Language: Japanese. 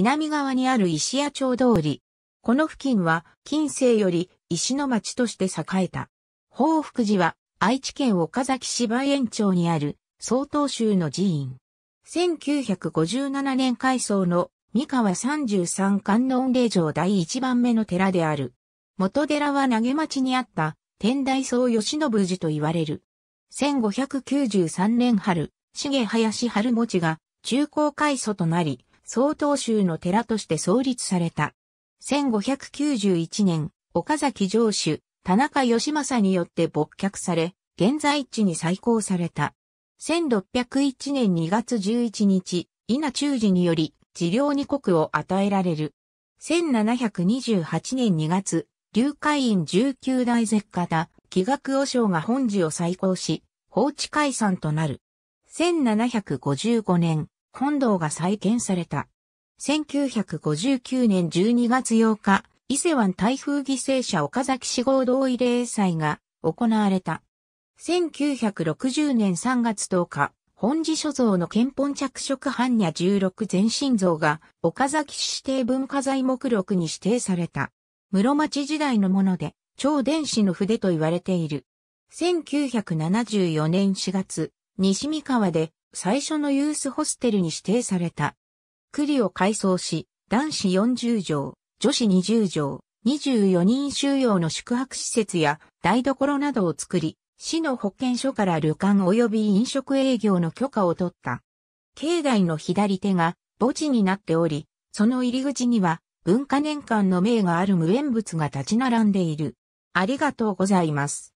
南側にある石屋町通り。この付近は近世より石の町として栄えた。宝福寺は愛知県岡崎芝園町にある曹洞宗の寺院。1957年改装の三河三十三観音霊場第一番目の寺である。元寺は投げ町にあった天台僧吉信寺と言われる。1593年春、重林春持が中高改祖となり、総統州の寺として創立された。1591年、岡崎城主、田中義政によって勃却され、現在地に再興された。1601年2月11日、稲中寺により、治療に国を与えられる。1728年2月、流会院19代絶田、気学和尚が本寺を再興し、法治解散となる。1755年、本堂が再建された。1959年12月8日、伊勢湾台風犠牲者岡崎市合同慰霊祭が行われた。1960年3月10日、本寺所蔵の憲本着色般若16全身像が岡崎市指定文化財目録に指定された。室町時代のもので、超電子の筆と言われている。1974年4月、西三河で最初のユースホステルに指定された。栗を改装し、男子40畳、女子20畳、24人収容の宿泊施設や台所などを作り、市の保健所から旅館及び飲食営業の許可を取った。境内の左手が墓地になっており、その入り口には文化年間の名がある無縁物が立ち並んでいる。ありがとうございます。